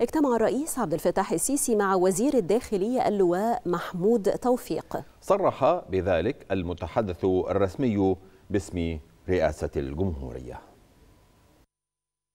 اجتمع الرئيس عبد الفتاح السيسي مع وزير الداخلية اللواء محمود توفيق صرح بذلك المتحدث الرسمي باسم رئاسة الجمهورية